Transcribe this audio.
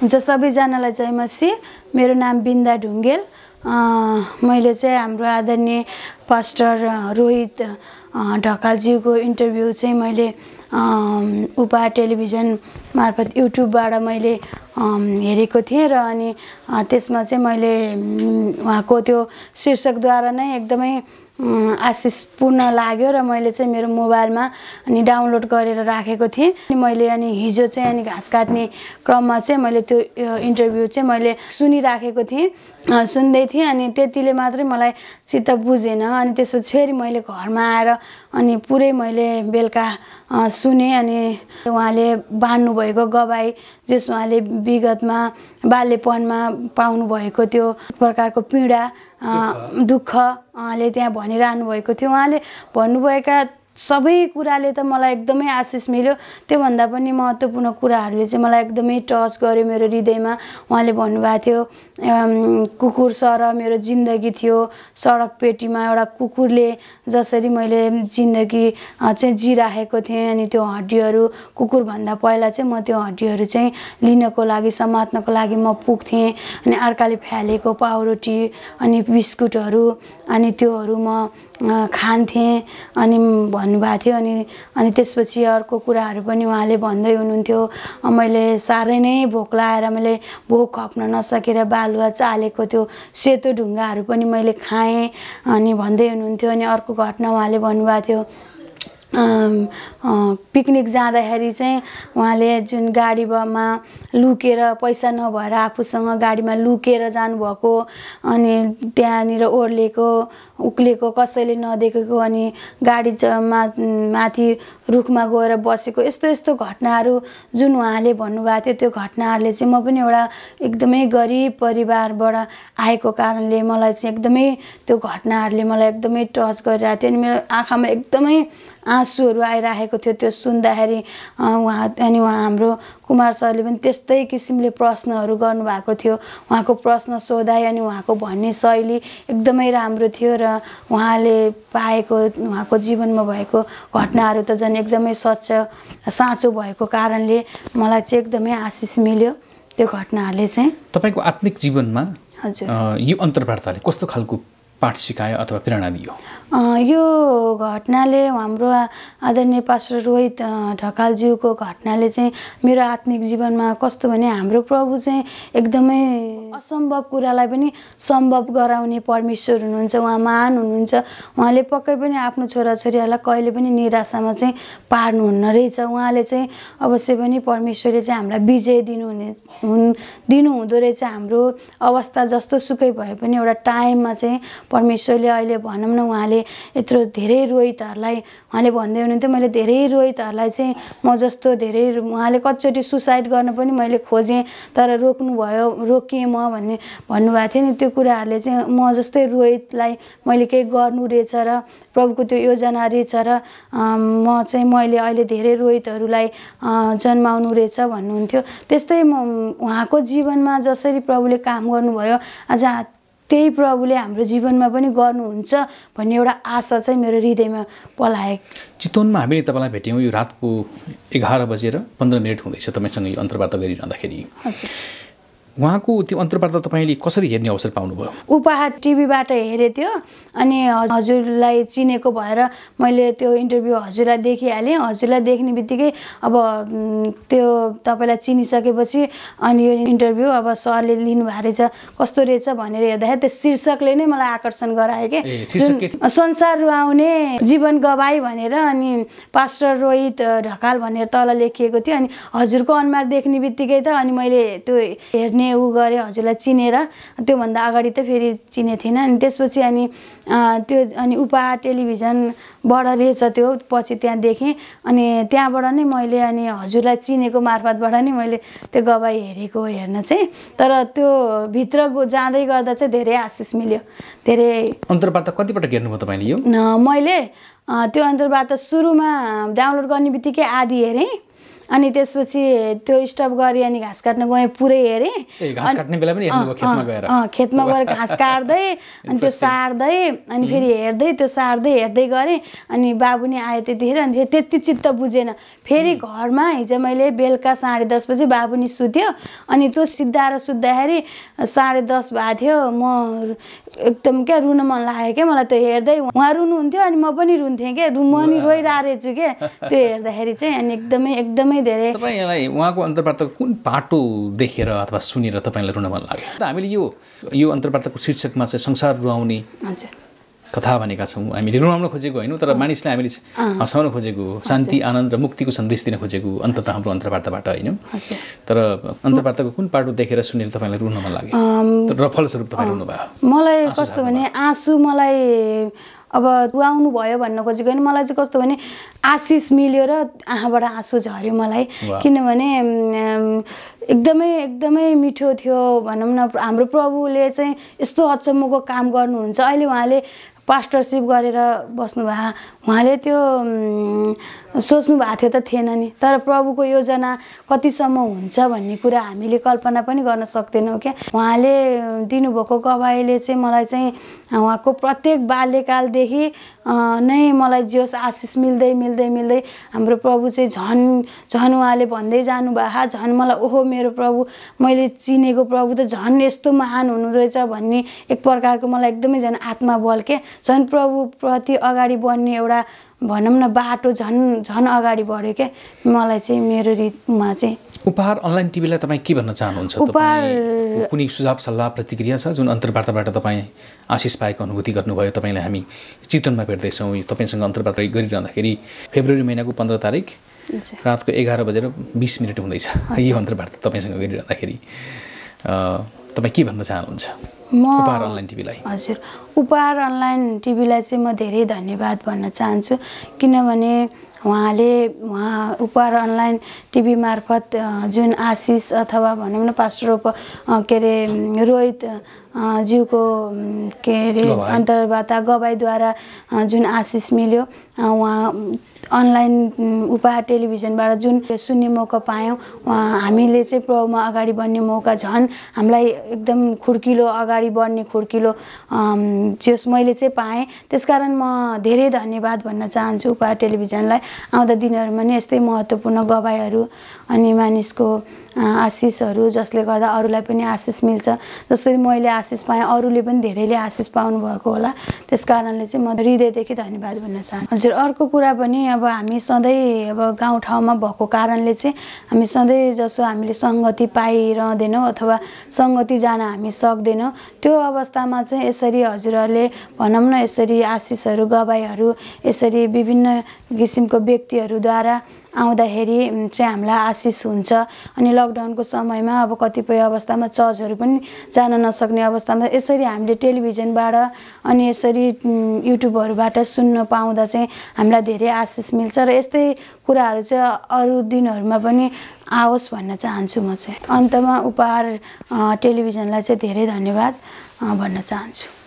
हुन्छ सबैजनालाई जय मसी मेरो नाम बिन्दा ढुङ्गेल मैले चाहिँ हाम्रो आदरणीय पास्टर रोहित ढकालज्यूको इन्टरभ्यू चाहिँ मैले उपा टेलिभिजन मार्फत युट्युबबाट मैले हेरेको थिएँ र अनि त्यसमा चाहिँ मैले उहाँको त्यो शीर्षकद्वारा नै एकदमै पूर्ण लाग्यो र मैले चाहिँ मेरो मोबाइलमा अनि डाउनलोड गरेर राखेको थिएँ अनि मैले अनि हिजो चाहिँ अनि घाँस काट्ने क्रममा चाहिँ मैले त्यो इन्टरभ्यू चाहिँ मैले सुनिराखेको थिएँ सुन्दै थिएँ अनि त्यतिले मात्रै मलाई चित्त बुझेन अनि त्यसपछि फेरि मैले घरमा आएर अनि पुरै मैले बेलुका सुने अनि उहाँले बाँड्नुभएको गवाई जस उहाँले विगतमा बाल्यपनमा पाउनुभएको त्यो प्रकारको पीडा दुःख उहाँले त्यहाँ भनिरहनु भएको थियो उहाँले भन्नुभएका सबै कुराले त मलाई एकदमै आशिष मिल्यो त्योभन्दा पनि महत्त्वपूर्ण कुराहरूले चाहिँ मलाई एकदमै टच गर्यो मेरो हृदयमा उहाँले भन्नुभएको थियो कुकुर सर मेरो जिन्दगी थियो सडक पेटीमा एउटा कुकुरले जसरी मैले जिन्दगी चाहिँ जिराखेको थिएँ अनि त्यो हड्डीहरू कुकुरभन्दा पहिला चाहिँ म त्यो हड्डीहरू चाहिँ लिनको लागि समात्नको लागि म पुग्थेँ अनि अर्काले फ्यालेको पाउरोटी अनि बिस्कुटहरू अनि त्योहरू म खान्थेँ अनि भन्नुभएको थियो अनि अनि त्यसपछि अर्को कुराहरू पनि उहाँले भन्दै हुनुहुन्थ्यो मैले साह्रै नै भोक लाएर मैले भोक खप्न नसकेर बाल आलुवा चालेको त्यो सेतो ढुङ्गाहरू पनि मैले खाएँ अनि भन्दै हुनुहुन्थ्यो अनि अर्को घटना उहाँले भन्नुभएको थियो पिकनिक जाँदाखेरि चाहिँ उहाँले जुन गाडीमा लुकेर पैसा नभएर आफूसँग गाडीमा लुकेर जानुभएको अनि त्यहाँनिर ओर्लेको उक्लेको कसैले नदेखेको अनि गाडी मा माथि रुखमा गएर बसेको यस्तो यस्तो घटनाहरू जुन उहाँले भन्नुभएको थियो त्यो घटनाहरूले चाहिँ म पनि एउटा एकदमै गरिब परिवारबाट आएको कारणले मलाई चाहिँ एकदमै त्यो घटनाहरूले मलाई एकदमै टच गरिरहेको थियो अनि मेरो आँखामा एकदमै आँसुहरू आइराखेको थियो त्यो सुन्दाखेरि उहाँ अनि उहाँ हाम्रो कुमार सरले पनि त्यस्तै किसिमले प्रश्नहरू गर्नुभएको थियो उहाँको प्रश्न सोधाइ अनि उहाँको भन्ने शैली एकदमै राम्रो थियो र उहाँले पाएको उहाँको जीवनमा भएको घटनाहरू त झन् एकदमै स्वच्छ साँचो भएको कारणले मलाई चाहिँ एकदमै आशिष मिल्यो त्यो घटनाहरूले चाहिँ तपाईँको आत्मिक जीवनमा हजुर यो अन्तर्वार्ताले कस्तो खालको पाठ सिकायो अथवा प्रेरणा दियो यो घटनाले हाम्रो आदरणीय पास्टर रोहित ढकालज्यूको घटनाले चाहिँ मेरो आत्मिक जीवनमा कस्तो भने हाम्रो प्रभु चाहिँ एकदमै असम्भव कुरालाई पनि सम्भव गराउने परमेश्वर हुनुहुन्छ उहाँ महान हुनुहुन्छ उहाँले पक्कै पनि आफ्नो छोराछोरीहरूलाई कहिले पनि निराशामा चाहिँ पार्नुहुन्न रहेछ उहाँले चाहिँ अवश्य पनि परमेश्वरले चाहिँ हामीलाई विजय दिनुहुने हुन् दिनुहुँदो रहेछ हाम्रो अवस्था जस्तो सुकै भए पनि एउटा टाइममा चाहिँ परमेश्वरले अहिले भनौँ न उहाँले यत्रो धेरै रोहितहरूलाई उहाँले भन्दै हुनुहुन्थ्यो मैले धेरै रोहितहरूलाई चाहिँ म जस्तो धेरै उहाँले कतिचोटि सुसाइड गर्न पनि मैले खोजेँ तर रोक्नु भयो रोकिएँ म भन्ने भन्नुभएको थियो नि त्यो कुराहरूले चाहिँ म जस्तै रोहितलाई मैले केही गर्नु रहेछ र प्रभुको त्यो योजना रहेछ र म चाहिँ मैले अहिले धेरै रोहितहरूलाई जन्माउनु रहेछ भन्नुहुन्थ्यो त्यस्तै म उहाँको जीवनमा जसरी प्रभुले काम गर्नुभयो आज त्यही प्रभुले हाम्रो जीवनमा पनि गर्नुहुन्छ भन्ने एउटा आशा चाहिँ मेरो हृदयमा पलाएको चितवनमा हामीले तपाईँलाई भेट्यौँ यो रातको एघार बजेर पन्ध्र मिनट हुँदैछ तपाईँसँग यो अन्तर्वार्ता गरिरहँदाखेरि उहाँको त्यो अन्तर्वार्ता तपाईँले कसरी हेर्ने अवसर पाउनुभयो उपहार टिभीबाट हेरेँ त्यो अनि हजुरलाई चिनेको भएर मैले त्यो इन्टरभ्यू हजुरलाई देखिहालेँ हजुरलाई देख्ने बित्तिकै अब त्यो तपाईँलाई चिनिसकेपछि अनि यो इन्टरभ्यू अब सरले लिनुभएको रहेछ कस्तो रहेछ भनेर हेर्दाखेरि त्यो शीर्षकले नै मलाई आकर्षण गरायो कि संसार रुवाउने जीवन गवाई भनेर अनि पास्टर रोहित ढकाल भनेर तल लेखिएको थियो अनि हजुरको अनुहार देख्ने बित्तिकै त अनि मैले त्यो हेर्ने उ ऊ गरेँ हजुरलाई चिनेर त्योभन्दा अगाडि त फेरि चिने थिएन अनि त्यसपछि अनि त्यो अनि उपा टेलिभिजनबाट रहेछ त्यो पछि त्यहाँ देखेँ अनि त्यहाँबाट नै मैले अनि हजुरलाई चिनेको मार्फतबाट नै मैले त्यो गवाई हेरेको हेर्न चाहिँ तर त्यो भित्र जाँदै गर्दा चाहिँ धेरै आशिष मिल्यो धेरै अन्तर्वार्ता कतिपल्ट हेर्नुभयो तपाईँले यो मैले त्यो अन्तर्वार्ता सुरुमा डाउनलोड गर्ने बित्तिकै आधी हेरेँ अनि त्यसपछि त्यो स्टप गरेँ अनि घाँस काट्न गएँ पुरै हेरेँ खेतमा गएर घाँस काट्दै अनि त्यो सार्दै अनि फेरि हेर्दै त्यो सार्दै हेर्दै गरेँ अनि बाबु नै आयो त्यतिखेर अनि फेरि त्यति चित्त बुझेन फेरि घरमा हिजो मैले बेलुका साढे दस बजी बाबु नि सुत्यो अनि त्यो सिद्धाएर सुत्दाखेरि साढे दस भएको थियो म एकदम क्या रुन मन लाग्यो क्या मलाई त्यो हेर्दै उहाँ रुनुहुन्थ्यो अनि म पनि रुन्थेँ क्या म नि रोइरहेको रहेछु क्या त्यो हेर्दाखेरि चाहिँ अनि एकदमै एकदमै पनि धेरै तपाईँलाई उहाँको अन्तर्वार्ता कुन पाटो देखेर अथवा सुनेर तपाईँलाई रुन मन लाग्यो हामीले यो यो अन्तर्वार्ताको शीर्षकमा चाहिँ संसार रुवाउने हजुर कथा भनेका छौँ हामीले रुवाउन खोजेको होइन तर मानिसलाई हामीले हँसाउन खोजेको शान्ति आनन्द र मुक्तिको सन्देश दिन खोजेको अन्त त हाम्रो अन्तर्वार्ताबाट होइन तर अन्तर्वार्ताको कुन पाटो देखेर सुनेर तपाईँलाई रुन मन लाग्यो र फलस्वरूप तपाईँ रुनुभयो मलाई कस्तो भने आँसु मलाई अब रुवाउनु भयो भन्न खोजेको होइन मलाई चाहिँ कस्तो भने आशिष मिल्यो र आँखाबाट आँसु झऱ्यो मलाई किनभने एकदमै एकदमै मिठो थियो भनौँ न हाम्रो प्रभुले चाहिँ यस्तो अचम्मको काम गर्नुहुन्छ अहिले उहाँले पास्टरसिप गरेर बस्नुभयो उहाँले त्यो सोच्नु भएको थियो त थिएन नि तर प्रभुको योजना कतिसम्म हुन्छ भन्ने कुरा हामीले कल्पना पनि गर्न सक्दैनौँ क्या उहाँले दिनुभएको गवाईले चाहिँ मलाई चाहिँ उहाँको प्रत्येक बाल्यकालदेखि नै मलाई जोस आशिष मिल्दै मिल्दै मिल्दै हाम्रो प्रभु चाहिँ झन् झन् उहाँले भन्दै जानुभयो झन् मलाई ओहो मेरो प्रभु मैले चिनेको प्रभु त झन् यस्तो महान हुनु रहेछ भन्ने एक प्रकारको मलाई एकदमै झन् आत्मा बल के झन् प्रभुप्रति अगाडि बढ्ने एउटा भनौँ न बाटो झन् झन् अगाडि बढ्यो क्या मलाई चाहिँ मेरो रितमा चाहिँ उपहार अनलाइन टिभीलाई तपाईँ के भन्न चाहनुहुन्छ उपहार कुनै सुझाव सल्लाह प्रतिक्रिया छ जुन अन्तर्वार्ताबाट तपाईँ आशिष पाएको अनुभूति गर्नुभयो तपाईँलाई हामी चितवनमा भेट्दैछौँ तपाईँसँग अन्तर्वार्ता गरिरहँदाखेरि फेब्रुअरी महिनाको पन्ध्र तारिक रातको एघार बजेर बिस मिनट हुँदैछ यो अन्तर्वार्ता तपाईँसँग गरिरहँदाखेरि तपाईँ के भन्न चाहनुहुन्छ उपहार अनलाइन टिभीलाई हजुर उपहार अनलाइन टिभीलाई चाहिँ म धेरै धन्यवाद भन्न चाहन्छु किनभने उहाँले उहाँ उपहार अनलाइन टिभी मार्फत जुन आशिष अथवा भनौँ न पास्टर के अरे रोहित ज्यूको के अरे अन्तर्वार्ता गवाईद्वारा जुन आशिष मिल्यो उहाँ अनलाइन उपहार टेलिभिजनबाट जुन सुन्ने मौका पायौँ हामीले चाहिँ प्रभावमा अगाडि बढ्ने मौका झन् हामीलाई एकदम खुर्किलो अगाडि बढ्ने खुर्किलो जस मैले चाहिँ पाएँ त्यसकारण म धेरै धन्यवाद भन्न चाहन्छु उपहार टेलिभिजनलाई आउँदा दिनहरूमा नि यस्तै महत्त्वपूर्ण गवाईहरू अनि मानिसको आशिषहरू जसले गर्दा अरूलाई पनि आशिष मिल्छ जसरी मैले आशिष पाएँ अरूले पनि धेरैले आशिष पाउनुभएको होला त्यस कारणले चाहिँ म हृदयदेखि धन्यवाद भन्न चाहन्छु हजुर अर्को कुरा पनि अब हामी सधैँ अब गाउँठाउँमा भएको कारणले चाहिँ हामी सधैँ जसो हामीले सङ्गति पाइरहँदैनौँ अथवा सङ्गति जान हामी सक्दैनौँ त्यो अवस्थामा चाहिँ यसरी हजुरहरूले भनौँ न यसरी आशिषहरू गवाईहरू यसरी विभिन्न किसिमको व्यक्तिहरूद्वारा आउँदाखेरि चाहिँ हामीलाई आशिष हुन्छ अनि लकडाउनको समयमा अब कतिपय अवस्थामा चर्चहरू पनि जान नसक्ने अवस्थामा यसरी हामीले टेलिभिजनबाट अनि यसरी युट्युबहरूबाट सुन्न पाउँदा चाहिँ हामीलाई धेरै आशिष मिल्छ र यस्तै कुराहरू चाहिँ अरू दिनहरूमा पनि आओस् भन्न चाहन्छु म चाहिँ अन्तमा उपहार टेलिभिजनलाई चाहिँ धेरै धन्यवाद भन्न चाहन्छु